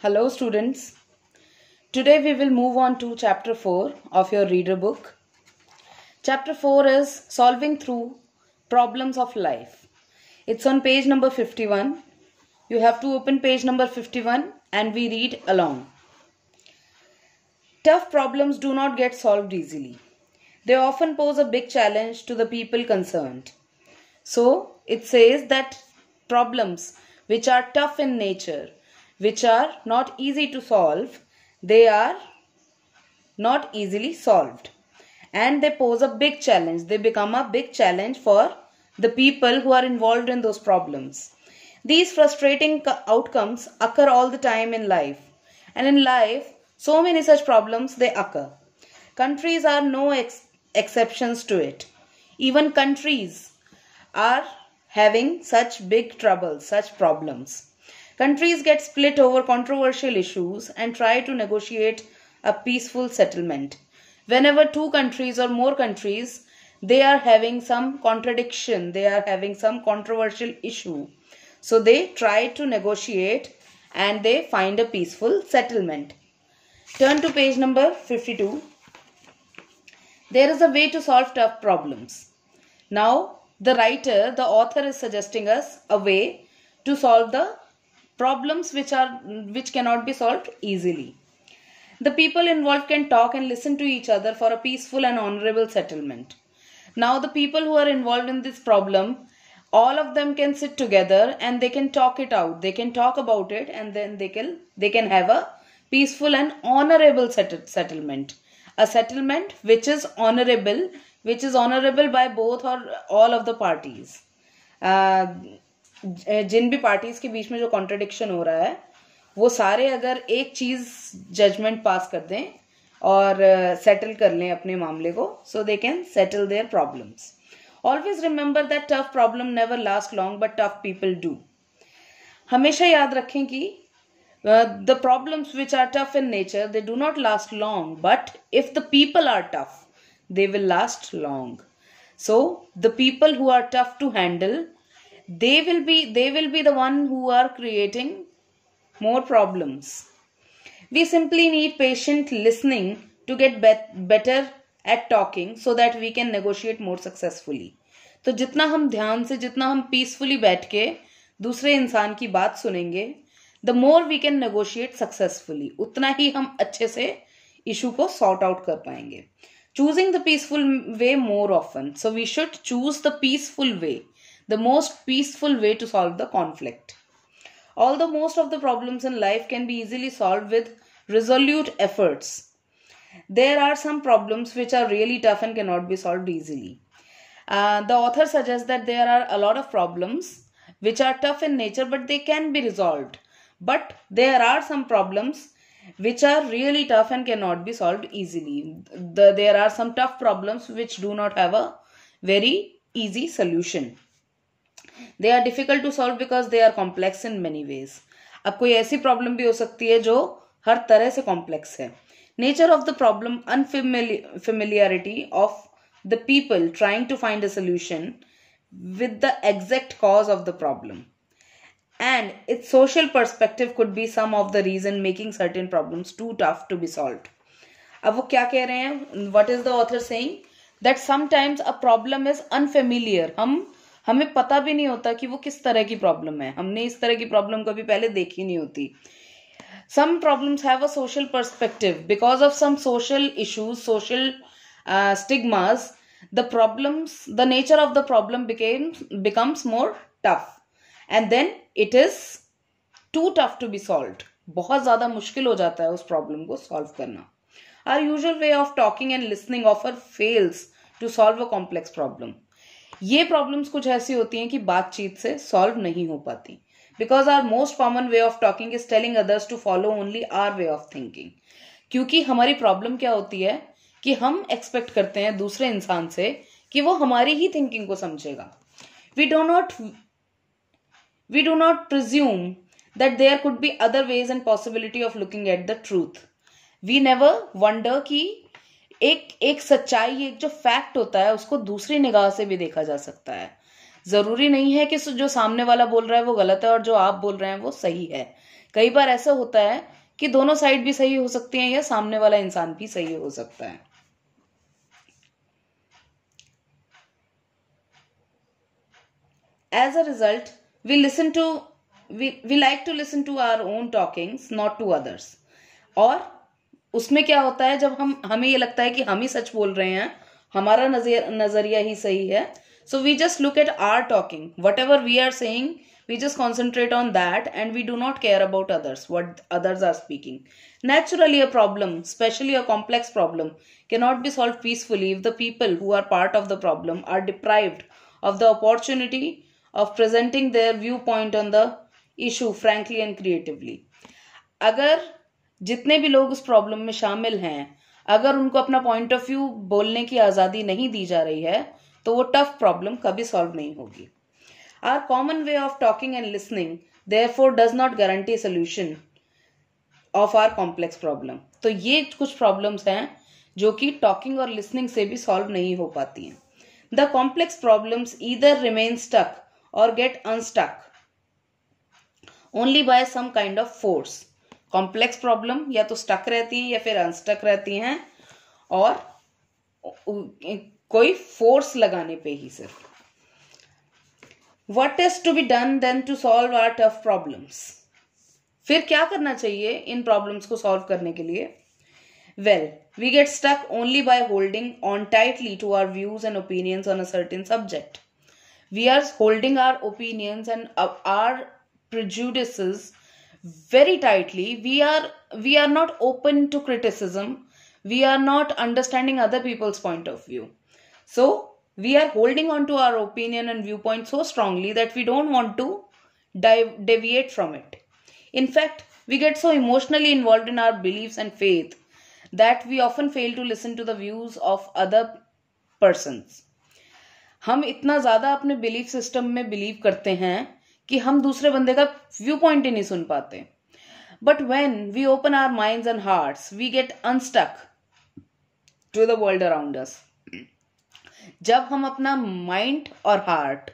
Hello students. Today we will move on to chapter 4 of your reader book. Chapter 4 is solving through problems of life. It's on page number 51. You have to open page number 51 and we read along. Tough problems do not get solved easily. They often pose a big challenge to the people concerned. So it says that problems which are tough in nature which are not easy to solve, they are not easily solved. And they pose a big challenge. They become a big challenge for the people who are involved in those problems. These frustrating outcomes occur all the time in life. And in life, so many such problems they occur. Countries are no ex exceptions to it. Even countries are having such big troubles, such problems. Countries get split over controversial issues and try to negotiate a peaceful settlement. Whenever two countries or more countries they are having some contradiction, they are having some controversial issue. So they try to negotiate and they find a peaceful settlement. Turn to page number 52. There is a way to solve tough problems. Now, the writer, the author is suggesting us a way to solve the problems which are which cannot be solved easily. The people involved can talk and listen to each other for a peaceful and honorable settlement. Now the people who are involved in this problem, all of them can sit together and they can talk it out. They can talk about it and then they can they can have a peaceful and honorable set- settlement. A settlement which is honorable, which is honorable by both or all of the parties. Uh, जिन भी parties के बीच में जो contradiction हो रहा है वो सारे अगर एक चीज जजमेंट पास कर दें और सेटल कर लें अपने मामले को so they can settle their problems always remember that tough problem never last long but tough people do हमेशा याद रखें कि the problems which are tough in nature they do not last long but if the people are tough they will last long so the people who are tough to handle they will be they will be the one who are creating more problems we simply need patient listening to get bet, better at talking so that we can negotiate more successfully तो जितना हम ध्यान से जितना हम peacefully बैठ के दूसरे इंसान की बात सुनेंगे the more we can negotiate successfully उतना ही हम अच्छे से इशू को सॉर्ट आउट कर पाएंगे choosing the peaceful way more often so we should choose the peaceful way the most peaceful way to solve the conflict. Although most of the problems in life can be easily solved with resolute efforts, there are some problems which are really tough and cannot be solved easily. Uh, the author suggests that there are a lot of problems which are tough in nature but they can be resolved. But there are some problems which are really tough and cannot be solved easily. The, there are some tough problems which do not have a very easy solution. They are difficult to solve because they are complex in many ways अब कोई ऐसी problem भी हो सकती है जो हर तरह से कॉम्प्लेक्स है nature of the problem unfamiliarity of the people trying to find a solution with the exact cause of the problem. And its social perspective could be some of the reason making certain problems too tough to be solved. अब वो क्या कह रहे हैं what is the author saying that sometimes a problem is unfamiliar हम हमें पता भी नहीं होता कि वो किस तरह की प्रॉब्लम है हमने इस तरह की प्रॉब्लम कभी पहले देखी नहीं होती some problem have a social perspective because of some social issues social stigmas the problems the nature of the problem becomes more tough and then it is too tough to be solve बहुत ज्यादा मुश्किल हो जाता है उस problem को solve करना our usual way of talking and listening ऑफर fails to solve a complex problem ये प्रॉब्लम्स कुछ ऐसी होती हैं कि बातचीत से सॉल्व नहीं हो पाती because our most common way of talking is telling others to follow only our way of thinking क्योंकि हमारी प्रॉब्लम क्या होती है कि हम एक्सपेक्ट करते हैं दूसरे इंसान से कि वो हमारी ही थिंकिंग को समझेगा we do not we do not presume that there could be other ways and possibility of looking at the truth we never wonder की एक एक सच्चाई एक जो फैक्ट होता है उसको दूसरी निगाह से भी देखा जा सकता है ज़रूरी नहीं है कि जो सामने वाला बोल रहा है वो गलत है और जो आप बोल रहे हैं वो सही है कई बार ऐसा होता है कि दोनों साइड भी सही हो सकती हैं या सामने वाला इंसान भी सही हो सकता है as a result we listen to we like to listen to our own talkings not to others और उसमें क्या होता है जब हम हमें ये लगता है कि हम ही सच बोल रहे हैं हमारा नजर नजरिया ही सही है so we just look at our talking whatever we are saying we just concentrate on that and we do not care about others what others are speaking naturally a problem especially a complex problem can not be solve peacefully if the people who are part of the problem are deprived of the opportunity of presenting their view point on the issue frankly and creatively अगर जितने भी लोग उस problem में शामिल हैं अगर उनको अपना पॉइंट ऑफ व्यू बोलने की आज़ादी नहीं दी जा रही है तो वो टफ प्रॉब्लम कभी सॉल्व नहीं होगी our common way of talking and listening for does not guarantee solution of our complex problem तो ये कुछ प्रॉब्लम्स हैं जो कि टॉकिंग और लिसनिंग से भी सॉल्व नहीं हो पाती हैं the complex problems either remain stuck or get unstuck only by some kind of force complex problem या तो स्टक रहती हैं या फिर अनस्टक रहती हैं और कोई फोर्स लगाने पे ही सिर्फ what is to be done then to solve our tough problems फिर क्या करना चाहिए इन प्रॉब्लम्स को सॉल्व करने के लिए well we get stuck only by holding on tightly to our views and opinions on a certain subject we are holding our opinions and our prejudice very tightly we are we are not open to criticism we are not understanding other people's point of view so we are holding on to our opinion and viewpoint so strongly that we don't want to dive, deviate from it in fact we get so emotionally involved in our beliefs and faith that we often fail to listen to the views of other persons हम इतना ज़्यादा अपने belief system में believe करते हैं कि हम दूसरे बंदे का व्यू पॉइंट ही नहीं सुन पाते but when we open our mind and heart we get unstuck to the world around us जब हम अपना माइंड और हार्ट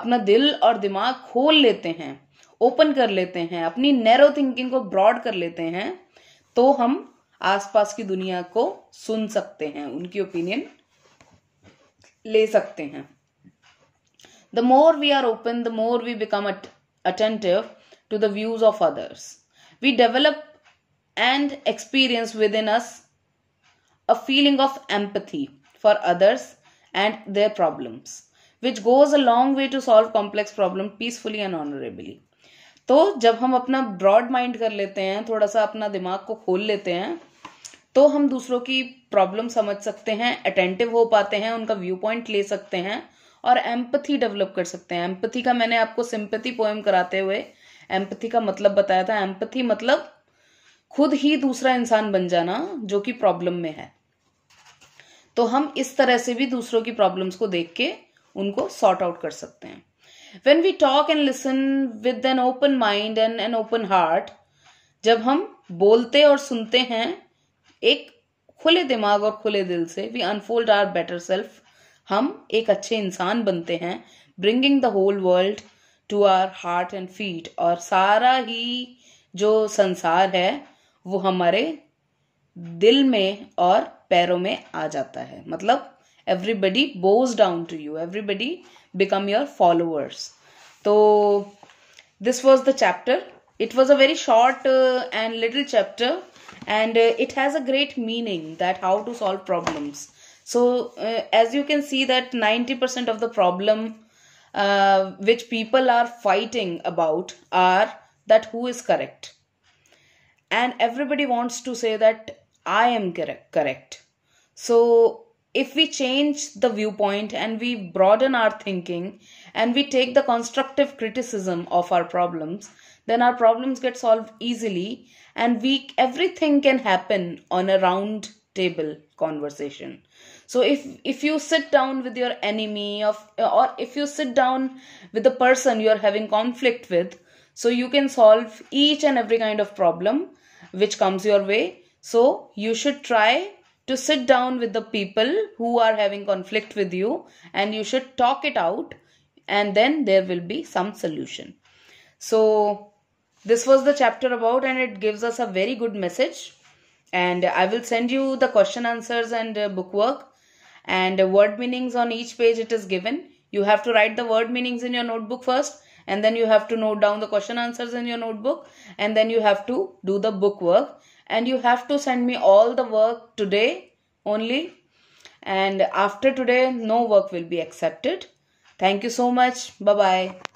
अपना दिल और दिमाग खोल लेते हैं ओपन कर लेते हैं अपनी नैरो थिंकिंग को ब्रॉड कर लेते हैं तो हम आसपास की दुनिया को सुन सकते हैं उनकी ओपिनियन ले सकते हैं The more we are open, the more we become at- attentive to the views of others. We develop and experience within us a feeling of empathy for others and their problems, which goes a long way to solve complex problem peacefully and honorably. तो जब हम अपना broad mind कर लेते हैं थोड़ा सा अपना दिमाग को खोल लेते हैं तो हम दूसरों की प्रॉब्लम समझ सकते हैं अटेंटिव हो पाते हैं उनका व्यू पॉइंट ले सकते हैं और एम्पथी डेवलप कर सकते हैं एम्पथी का मैंने आपको सिंपथी पोएम कराते हुए एम्पथी का मतलब बताया था एम्पथी मतलब खुद ही दूसरा इंसान बन जाना जो कि प्रॉब्लम में है तो हम इस तरह से भी दूसरों की प्रॉब्लम्स को देख के उनको सॉर्ट आउट कर सकते हैं when we talk and listen with an open mind and an open heart जब हम बोलते और सुनते हैं एक खुले दिमाग और खुले दिल से we unfold our better self हम एक अच्छे इंसान बनते हैं bringing the whole world to our heart and feet और सारा ही जो संसार है वो हमारे दिल में और पैरों में आ जाता है मतलब everybody bows down to you everybody become your followers तो this was the chapter it was a very short and little chapter and it has a great meaning that how to solve problems so uh, as you can see that 90% of the problem uh, which people are fighting about are that who is correct and everybody wants to say that i am correct correct so if we change the viewpoint and we broaden our thinking and we take the constructive criticism of our problems then our problems get solved easily and we everything can happen on a round table conversation so if if you sit down with your enemy of or if you sit down with the person you are having conflict with so you can solve each and every kind of problem which comes your way so you should try to sit down with the people who are having conflict with you and you should talk it out and then there will be some solution so this was the chapter about and it gives us a very good message and i will send you the question answers and uh, bookwork and uh, word meanings on each page it is given you have to write the word meanings in your notebook first and then you have to note down the question answers in your notebook and then you have to do the book work and you have to send me all the work today only and after today no work will be accepted thank you so much bye bye